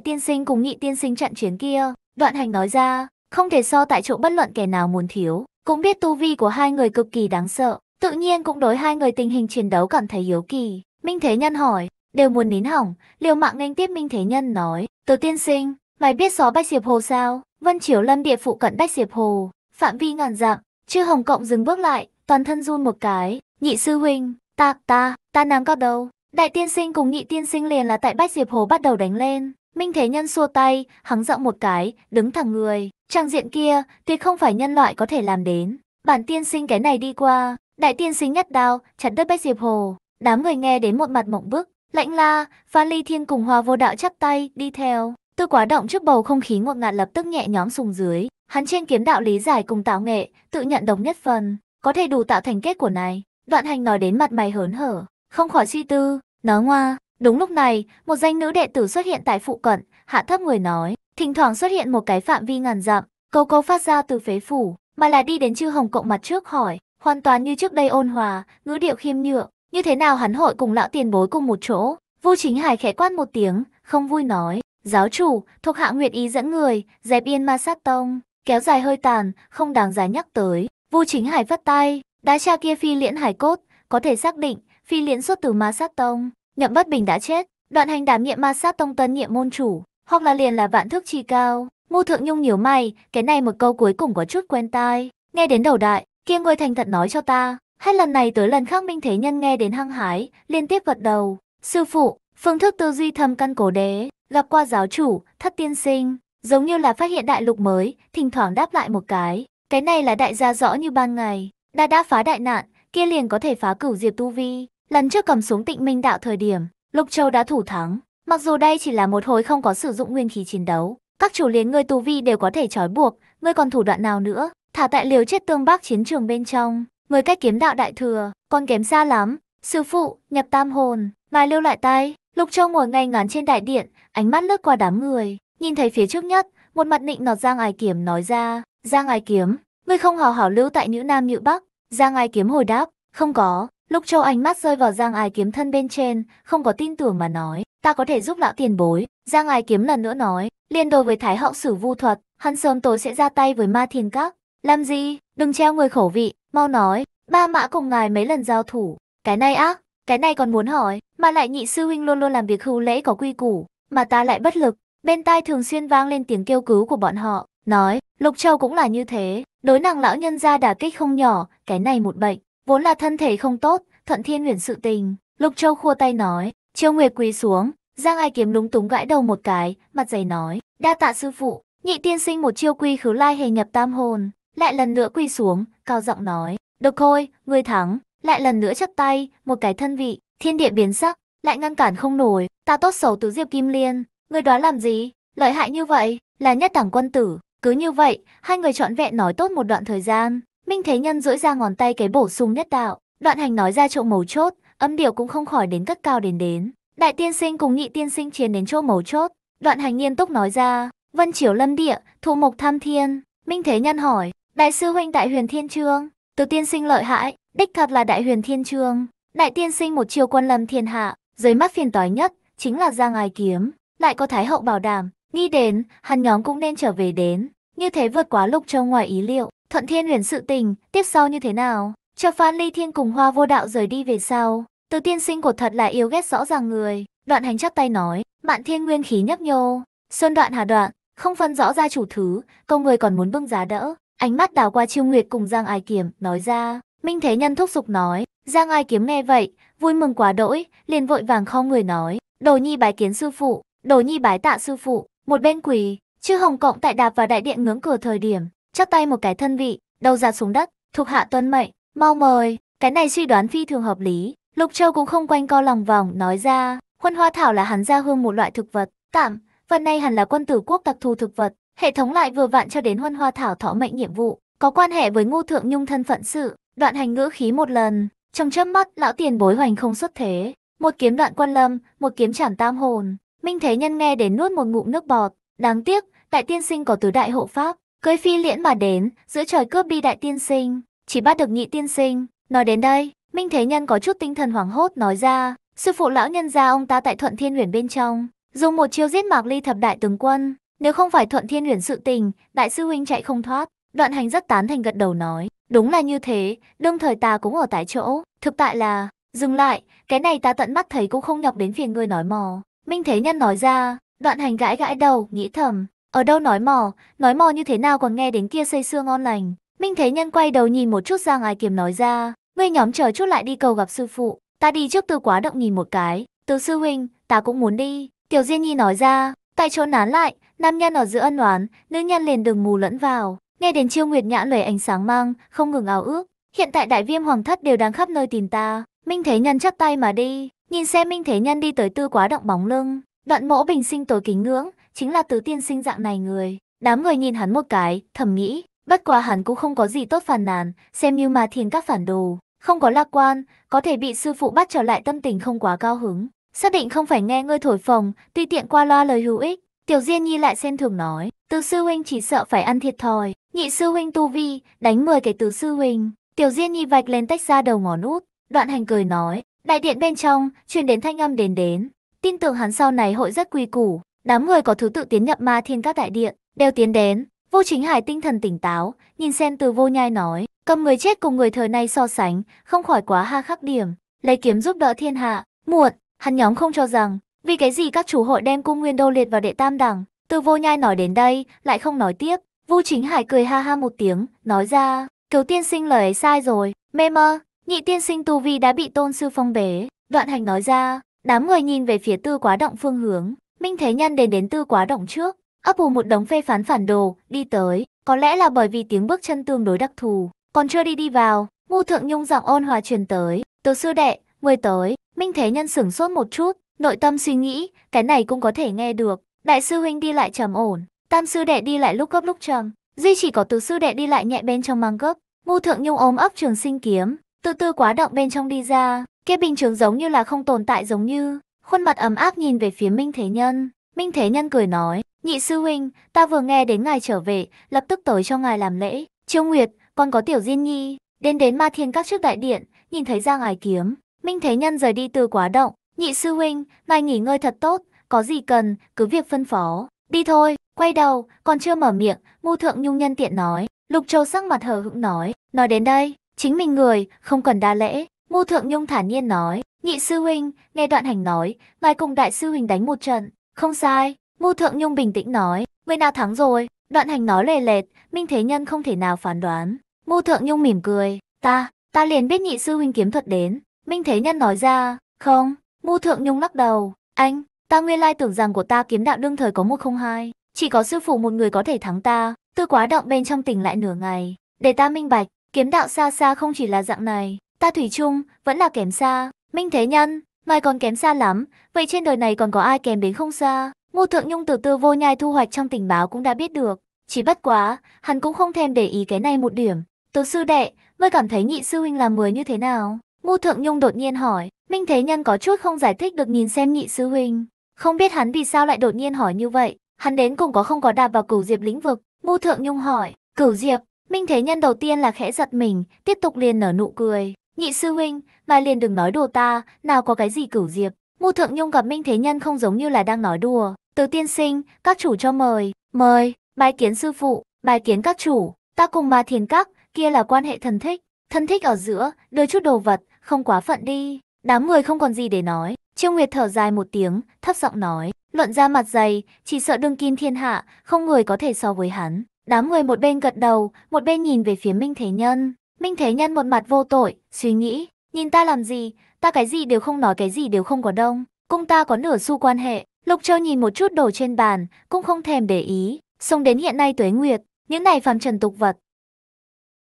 tiên sinh cùng nhị tiên sinh trận chiến kia. Đoạn hành nói ra, không thể so tại chỗ bất luận kẻ nào muốn thiếu, cũng biết tu vi của hai người cực kỳ đáng sợ, tự nhiên cũng đối hai người tình hình chiến đấu cảm thấy yếu kỳ. Minh Thế Nhân hỏi, đều muốn nín hỏng, liều mạng nghênh tiếp Minh Thế Nhân nói, từ tiên sinh, mày biết gió Bách Diệp Hồ sao? Vân Chiếu Lâm địa phụ cận Bách Diệp Hồ, phạm vi ngàn dặm, Chư Hồng Cộng dừng bước lại, toàn thân run một cái, nhị sư huynh, ta, ta, ta nám có đâu. Đại tiên sinh cùng nhị tiên sinh liền là tại Bách Diệp Hồ bắt đầu đánh lên. Minh Thế Nhân xua tay, hắng giọng một cái, đứng thẳng người. Trang diện kia, tuyệt không phải nhân loại có thể làm đến. Bản tiên sinh cái này đi qua, đại tiên sinh nhát đao, chặt đất Bách Diệp Hồ. Đám người nghe đến một mặt mộng bức, lãnh la, pha ly thiên cùng hoa vô đạo chắp tay, đi theo. Tư quá động trước bầu không khí ngột ngạt lập tức nhẹ nhóm sùng dưới, Hắn trên kiếm đạo lý giải cùng tạo nghệ, tự nhận đồng nhất phần, có thể đủ tạo thành kết của này. Đoạn hành nói đến mặt mày hớn hở, không khỏi suy tư, nó ngoa. Đúng lúc này, một danh nữ đệ tử xuất hiện tại phụ cận, hạ thấp người nói, thỉnh thoảng xuất hiện một cái phạm vi ngàn dặm, câu câu phát ra từ phế phủ, mà là đi đến chư hồng cộng mặt trước hỏi, hoàn toàn như trước đây ôn hòa, ngữ điệu khiêm nhượng, như thế nào hắn hội cùng lão tiền bối cùng một chỗ. Vu Chính Hải khẽ quát một tiếng, không vui nói, giáo chủ, thuộc hạ nguyện ý dẫn người, dẹp yên ma sát tông kéo dài hơi tàn, không đáng giá nhắc tới. Vu Chính Hải vắt tay, đá cha kia phi liễn hải cốt, có thể xác định phi liễn xuất từ Ma Sát Tông. Nhậm Bất Bình đã chết, đoạn hành đảm nhiệm Ma Sát Tông tân nhiệm môn chủ, hoặc là liền là vạn thước chi cao. Ngô Thượng Nhung nhiều may, cái này một câu cuối cùng có chút quen tai. Nghe đến đầu đại, kia người thành thật nói cho ta. Hết lần này tới lần khác Minh Thế Nhân nghe đến hăng hái, liên tiếp gật đầu. Sư phụ, phương thức tư duy thầm căn cổ đế, gặp qua giáo chủ, thất tiên sinh. Giống như là phát hiện đại lục mới, thỉnh thoảng đáp lại một cái. Cái này là đại gia rõ như ban ngày. Đã đã phá đại nạn, kia liền có thể phá cửu diệp tu vi. Lần trước cầm xuống tịnh minh đạo thời điểm, Lục Châu đã thủ thắng. Mặc dù đây chỉ là một hồi không có sử dụng nguyên khí chiến đấu, các chủ liền ngươi tu vi đều có thể trói buộc, ngươi còn thủ đoạn nào nữa? Thả tại liều chết tương bác chiến trường bên trong, người cách kiếm đạo đại thừa, còn kém xa lắm. Sư phụ, nhập tam hồn, ngài lưu lại tay. Lục Châu ngồi ngay ngắn trên đại điện, ánh mắt lướt qua đám người, Nhìn thấy phía trước nhất, một mặt nịnh nọt Giang Ái Kiếm nói ra, Giang Ái Kiếm, ngươi không hào hảo lưu tại nữ nam nữ bắc. Giang Ái Kiếm hồi đáp, không có. lúc Châu ánh mắt rơi vào Giang Ái Kiếm thân bên trên, không có tin tưởng mà nói, ta có thể giúp lão tiền bối. Giang Ái Kiếm lần nữa nói, liên đối với Thái Hậu sử vu thuật, hắn sớm tối sẽ ra tay với Ma Thiên Các. Làm gì, đừng treo người khổ vị, mau nói, ba mã cùng ngài mấy lần giao thủ. Cái này ác, cái này còn muốn hỏi, mà lại nhị sư huynh luôn luôn làm việc hưu lễ có quy củ, mà ta lại bất lực, bên tai thường xuyên vang lên tiếng kêu cứu của bọn họ, nói, Lục Châu cũng là như thế, đối nàng lão nhân ra đả kích không nhỏ, cái này một bệnh, vốn là thân thể không tốt, thuận thiên huyền sự tình. Lục Châu khua tay nói, Chiêu Nguyệt quỳ xuống, Giang Ai Kiếm lúng túng gãi đầu một cái, mặt dày nói, đa tạ sư phụ, nhị tiên sinh một chiêu quy khứ lai hề nhập tam hồn, lại lần nữa quỳ xuống, cao giọng nói, được thôi, người thắng, lại lần nữa chắp tay, một cái thân vị, thiên địa biến sắc, lại ngăn cản không nổi, ta tốt xấu tứ diệp kim liên, Ngươi đoán làm gì? Lợi hại như vậy, là nhất đẳng quân tử. Cứ như vậy, hai người trọn vẹn nói tốt một đoạn thời gian. Minh Thế Nhân duỗi ra ngón tay cái bổ sung nhất đạo. Đoạn hành nói ra chỗ mấu chốt, âm điệu cũng không khỏi đến cất cao đến đến. Đại tiên sinh cùng nhị tiên sinh chiến đến chỗ mấu chốt. Đoạn hành nghiêm túc nói ra, vân chiếu lâm địa, thụ mộc tham thiên. Minh Thế Nhân hỏi, đại sư huynh đại huyền thiên trương, từ tiên sinh lợi hại, đích thật là đại huyền thiên trương. Đại tiên sinh một chiều quân lâm thiên hạ, dưới mắt phiền toái nhất, chính là Giang Ai Kiếm lại có Thái hậu bảo đảm, nghĩ đến, hắn nhóm cũng nên trở về đến. Như thế vượt quá Lục Châu ngoài ý liệu, Thuận Thiên huyền sự tình, tiếp sau như thế nào? Cho Phan Ly Thiên cùng Hoa Vô Đạo rời đi về sau, từ tiên sinh của thật là yêu ghét rõ ràng người, đoạn hành chắp tay nói, mạn thiên nguyên khí nhấp nhô, xuân đoạn hà đoạn, không phân rõ ra chủ thứ, câu người còn muốn bưng giá đỡ. Ánh mắt đào qua chiêu nguyệt cùng Giang Ai Kiếm, nói ra, Minh Thế Nhân thúc giục nói, Giang Ai Kiếm nghe vậy, vui mừng quá đỗi, liền vội vàng kho người nói, đồ nhi bái kiến sư phụ, Đồ nhi bái tạ sư phụ, một bên quỳ, chư hồng cộng tại đạp vào đại điện ngưỡng cửa thời điểm, chắp tay một cái thân vị, đầu ra xuống đất, thuộc hạ tuân mệnh, mau mời, cái này suy đoán phi thường hợp lý. Lục Châu cũng không quanh co lòng vòng nói ra, Huân hoa thảo là hắn gia hương một loại thực vật, tạm, vật này hẳn là quân tử quốc đặc thù thực vật, hệ thống lại vừa vặn cho đến huân hoa thảo thọ mệnh nhiệm vụ, có quan hệ với ngô thượng nhung thân phận sự, đoạn hành ngữ khí một lần, trong chớp mắt lão tiền bối hoành không xuất thế, một kiếm đoạn quân lâm, một kiếm chản tam hồn, Minh Thế Nhân nghe đến nuốt một ngụm nước bọt. Đáng tiếc, đại tiên sinh có tứ đại hộ pháp, cưới phi liễn mà đến, giữa trời cướp đi đại tiên sinh, chỉ bắt được nhị tiên sinh. Nói đến đây, Minh Thế Nhân có chút tinh thần hoảng hốt nói ra, sư phụ lão nhân gia ông ta tại Thuận Thiên Huyền bên trong, dùng một chiêu giết Mạc Ly thập đại tướng quân, nếu không phải Thuận Thiên Huyền sự tình, đại sư huynh chạy không thoát. Đoạn Hành rất tán thành gật đầu nói, đúng là như thế, đương thời ta cũng ở tại chỗ, thực tại là, dừng lại, cái này ta tận mắt thấy cũng không nhọc đến phiền ngươi nói mò. Minh Thế Nhân nói ra, đoạn hành gãi gãi đầu, nghĩ thầm, ở đâu nói mò, nói mò như thế nào còn nghe đến kia xây xương ngon lành. Minh Thế Nhân quay đầu nhìn một chút Giang Ai Kiềm nói ra, ngươi nhóm chờ chút lại đi cầu gặp sư phụ, ta đi trước tư quá động nhìn một cái, từ sư huynh, ta cũng muốn đi. Tiểu Diên Nhi nói ra, tại chỗ nán lại, nam nhân ở giữa ân oán, nữ nhân liền đừng mù lẫn vào. Nghe đến chiêu nguyệt nhã lẩy ánh sáng mang, không ngừng ảo ước. Hiện tại đại viêm hoàng thất đều đang khắp nơi tìm ta, Minh Thế Nhân chắc tay mà đi. Nhìn xem Minh Thế Nhân đi tới tư quá động bóng lưng, đoạn mẫu bình sinh tối kính ngưỡng, chính là tứ tiên sinh dạng này người. Đám người nhìn hắn một cái, thầm nghĩ, bất quá hắn cũng không có gì tốt phàn nàn, xem như mà thiền các phản đồ, không có lạc quan, có thể bị sư phụ bắt trở lại tâm tình không quá cao hứng. Xác định không phải nghe ngươi thổi phồng, tuy tiện qua loa lời hữu ích, Tiểu Diên Nhi lại xen thường nói, tứ sư huynh chỉ sợ phải ăn thiệt thòi, nhị sư huynh tu vi, đánh 10 cái tứ sư huynh. Tiểu Diên Nhi vạch lên tách ra đầu ngón út, đoạn hành cười nói, Đại điện bên trong, truyền đến thanh âm đến đến. Tin tưởng hắn sau này hội rất quy củ. Đám người có thứ tự tiến nhập ma thiên các đại điện, đều tiến đến. Vô chính hải tinh thần tỉnh táo, nhìn xem từ vô nhai nói. Cầm người chết cùng người thời nay so sánh, không khỏi quá ha khắc điểm. Lấy kiếm giúp đỡ thiên hạ. Muộn, hắn nhóm không cho rằng, vì cái gì các chủ hội đem cung nguyên đô liệt vào đệ tam đẳng. Từ vô nhai nói đến đây, lại không nói tiếp. Vu chính hải cười ha ha một tiếng, nói ra. Kiều tiên sinh lời ấy sai rồi, mê mơ, Nhị tiên sinh tu vi đã bị tôn sư phong bế, đoạn hành nói ra, đám người nhìn về phía tư quá động phương hướng, Minh Thế Nhân đến đến tư quá động trước, ấp ủ một đống phê phán phản đồ, đi tới, có lẽ là bởi vì tiếng bước chân tương đối đặc thù, còn chưa đi đi vào, Ngô Thượng Nhung giọng ôn hòa truyền tới, "Tổ sư đệ, người tới." Minh Thế Nhân sửng sốt một chút, nội tâm suy nghĩ, cái này cũng có thể nghe được, đại sư huynh đi lại trầm ổn, tam sư đệ đi lại lúc gấp lúc trầm, duy chỉ có tứ sư đệ đi lại nhẹ bên trong mang gấp. Ngô Thượng Nhung ôm ấp trường sinh kiếm, từ từ quá động bên trong đi ra, kia bình trường giống như là không tồn tại giống như, khuôn mặt ấm áp nhìn về phía Minh Thế Nhân. Minh Thế Nhân cười nói, nhị sư huynh, ta vừa nghe đến ngài trở về, lập tức tới cho ngài làm lễ. Chiêu Nguyệt, còn có tiểu Diên Nhi, đến đến ma thiên các trước đại điện, nhìn thấy giang ngài kiếm. Minh Thế Nhân rời đi từ quá động, nhị sư huynh, ngài nghỉ ngơi thật tốt, có gì cần, cứ việc phân phó. Đi thôi, quay đầu, còn chưa mở miệng, ngu thượng nhung nhân tiện nói. Lục Châu sắc mặt hờ hững nói, nói đến đây, Chính mình người, không cần đa lễ. Ngô Thượng Nhung thản nhiên nói, nhị sư huynh, nghe đoạn hành nói, ngài cùng đại sư huynh đánh một trận. Không sai, Ngô Thượng Nhung bình tĩnh nói, người nào thắng rồi, đoạn hành nói lề lệt, Minh Thế Nhân không thể nào phán đoán. Ngô Thượng Nhung mỉm cười, ta, ta liền biết nhị sư huynh kiếm thuật đến. Minh Thế Nhân nói ra, không, Ngô Thượng Nhung lắc đầu, anh, ta nguyên lai tưởng rằng của ta kiếm đạo đương thời có một không hai, chỉ có sư phụ một người có thể thắng ta, tư quá động bên trong tỉnh lại nửa ngày, để ta minh bạch, Kiếm đạo xa xa không chỉ là dạng này, ta thủy chung vẫn là kém xa. Minh Thế Nhân, mày còn kém xa lắm, vậy trên đời này còn có ai kém đến không xa? Ngô Thượng Nhung từ từ vô nhai thu hoạch trong tình báo cũng đã biết được. Chỉ bất quá, hắn cũng không thèm để ý cái này một điểm. Tổ sư đệ, ngươi cảm thấy nhị sư huynh làm mới như thế nào? Ngô Thượng Nhung đột nhiên hỏi, Minh Thế Nhân có chút không giải thích được nhìn xem nhị sư huynh. Không biết hắn vì sao lại đột nhiên hỏi như vậy, hắn đến cùng có không có đạp vào cửu diệp lĩnh vực. Ngô Thượng Nhung hỏi, cửu diệp, Minh Thế Nhân đầu tiên là khẽ giật mình, tiếp tục liền nở nụ cười. Nhị sư huynh, ngài liền đừng nói đùa ta, nào có cái gì cửu diệp. Ngô Thượng Nhung gặp Minh Thế Nhân không giống như là đang nói đùa. Từ tiên sinh, các chủ cho mời, mời, bài kiến sư phụ, bài kiến các chủ, ta cùng bà thiền các, kia là quan hệ thân thích. Thân thích ở giữa, đưa chút đồ vật, không quá phận đi. Đám người không còn gì để nói. Trương Nguyệt thở dài một tiếng, thấp giọng nói, luận ra mặt dày, chỉ sợ đương kim thiên hạ, không người có thể so với hắn. Đám người một bên gật đầu, một bên nhìn về phía Minh Thế Nhân. Minh Thế Nhân một mặt vô tội, suy nghĩ, nhìn ta làm gì, ta cái gì đều không nói cái gì đều không có đông, cung ta có nửa xu quan hệ. Lục Châu nhìn một chút đồ trên bàn, cũng không thèm để ý, xong đến hiện nay tuế nguyệt, những này phàm trần tục vật,